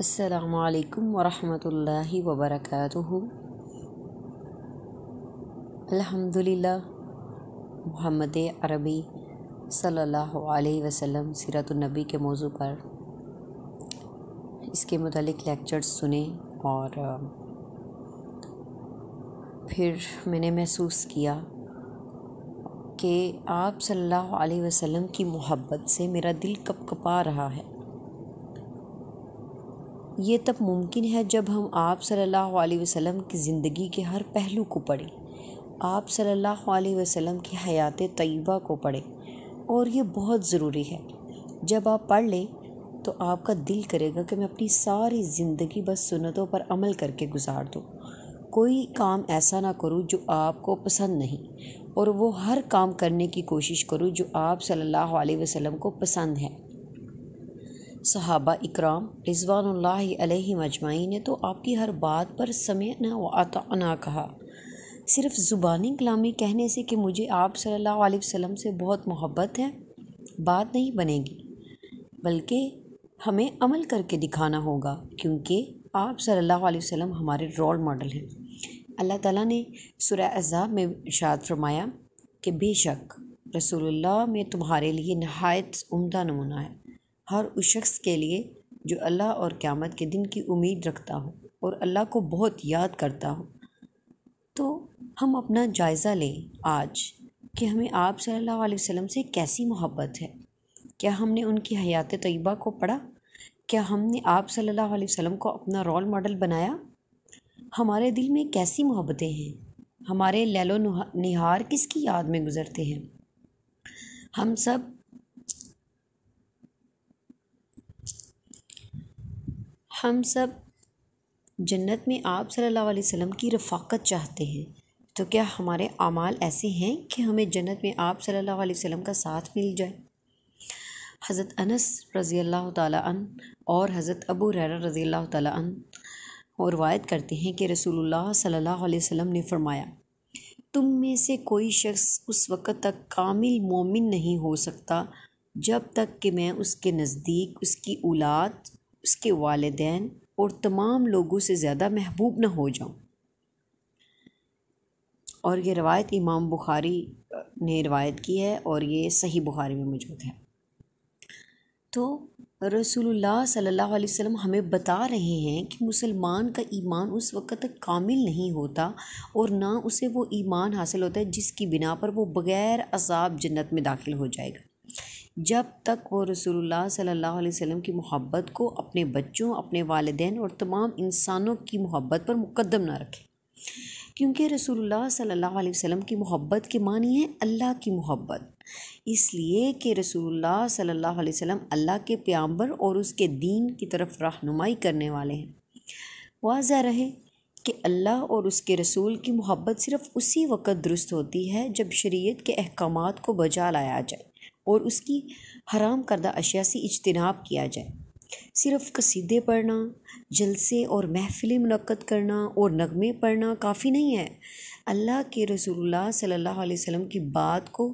असलकम वरहमल वबरक अलहमदिल्ला मोहम्मद अरबी सल्लल्लाहु अलैहि वसल्लम के मौजू पर इसके मतलब लेक्चर सुने और फिर मैंने महसूस किया कि आप सल्लल्लाहु अलैहि की मोहब्बत से मेरा दिल कप कपा रहा है ये तब मुमकिन है जब हम आप सल्लल्लाहु अलैहि वसल्लम की ज़िंदगी के हर पहलू को पढ़ें आप सल्लल्लाहु अलैहि वसल्लम की हयात तय्यबा को पढ़ें और ये बहुत ज़रूरी है जब आप पढ़ लें तो आपका दिल करेगा कि मैं अपनी सारी ज़िंदगी बस सुनतों पर अमल करके गुजार दूँ कोई काम ऐसा ना करूँ जो आपको पसंद नहीं और वो हर काम करने की कोशिश करूँ जो आप सल्लल्लाहु अलैहि वसल्लम को पसंद है सहाबा इकराम रिजवान मजमाई ने तो आपकी हर बात पर समय व अताना कहा सिर्फ ज़ुबानी कलामी कहने से कि मुझे आप सल्लल्लाहु अलैहि वसल्लम से बहुत मोहब्बत है बात नहीं बनेगी बल्कि हमें अमल करके दिखाना होगा क्योंकि आप सल्लल्लाहु अलैहि वसल्लम हमारे रोल मॉडल हैं अल्लाह ताला ने सुरह अजाब में इशाद फरमाया कि बेशक रसूलुल्लाह में तुम्हारे लिए नहायत उम्दा नमूना है हर उस शख्स के लिए जो अल्लाह और क़्यामत के दिन की उम्मीद रखता हो और अल्लाह को बहुत याद करता हो तो हम अपना जायज़ा लें आज कि हमें आप सल्लल्लाहु अलैहि वसल्लम से कैसी मोहब्बत है क्या हमने उनकी हयात तयबा को पढ़ा क्या हमने आप सल्लल्लाहु अलैहि वसल्लम को अपना रोल मॉडल बनाया हमारे दिल में कैसी मोहब्बतें हैं हमारे लैलो निहार किसकी याद में गुज़रते हैं हम सब हम सब जन्नत में आप सल्लल्लाहु अलैहि वसल्लम की रफ़ाक़त चाहते हैं तो क्या हमारे अमाल ऐसे हैं कि हमें जन्नत में आप सल्लल्लाहु अलैहि वसल्लम का साथ मिल जाए हज़रत अनस रज़ी अल्लाह तन और हज़रत अबू रैरा रज़ी अल्लाह तन और रवायत करते हैं कि रसूलुल्लाह सल्लल्लाहु अलैहि वसल्लम ने फरमाया तुम में से कोई शख्स उस वक़्त तक कामिल मोमिन नहीं हो सकता जब तक कि मैं उसके नज़दीक उसकी औलाद उसके वालदेन और तमाम लोगों से ज़्यादा महबूब ना हो जाऊँ और ये रवायत इमाम बुखारी ने रवायत की है और ये सही बुखारी में मौजूद है तो रसूलुल्लाह सल्लल्लाहु अलैहि वसल्लम हमें बता रहे हैं कि मुसलमान का ईमान उस वक्त तक कामिल नहीं होता और ना उसे वो ईमान हासिल होता है जिसकी बिना पर वो बग़ैर अजाब जन्नत में दाखिल हो जाएगा जब तक वो रसूलुल्लाह सल्लल्लाहु अलैहि वसल्लम की मोहब्बत को अपने बच्चों अपने वालदेन और तमाम इंसानों की मोहब्बत पर मुकदम ना रखें क्योंकि रसूलुल्लाह सल्लल्लाहु अलैहि वसल्लम की मोहब्बत के मानी है अल्लाह की मोहब्बत इसलिए कि रसूलुल्लाह सल्लल्लाहु अलैहि वसल्लम अल्लाह के प्याम्बर और उसके दीन की तरफ रहनुमाई करने वाले हैं वाजा रहे कि अल्लाह और उसके रसूल की मोहब्बत सिर्फ़ उसी वक़्त दुरुस्त होती है जब शरीयत के अहकाम को बजा लाया जाए और उसकी हराम करदा अशिया से इजतनाब किया जाए सिर्फ कसीदे पढ़ना जलसे और महफिलें मनक़द करना और नगमे पढ़ना काफ़ी नहीं है अल्लाह के रसोल्ला सल्ला वसम की बात को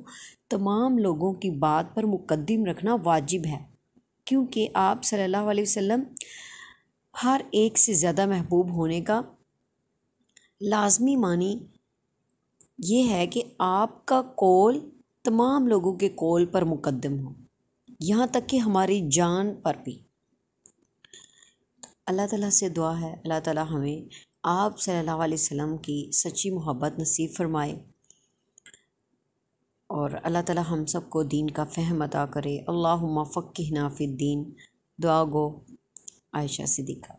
तमाम लोगों की बात पर मुकदम रखना वाजिब है क्योंकि आप सल्ला वसम हर एक से ज़्यादा महबूब होने का लाजमी मानी यह है कि आपका कौल तमाम लोगों के कौल पर मुकदम हो यहाँ तक कि हमारी जान पर भी अल्लाह ताला से दुआ है अल्लाह ताला हमें आप सल्लल्लाहु अलैहि वसल्लम की सच्ची मोहब्बत नसीब फरमाए और अल्लाह ताला हम सबको दीन का फहम अता करे अल्लाह फ़क़ी दीन दुआ गो आयशा सिद्दीक़ा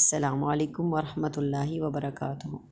असलकम वरहमल वर्का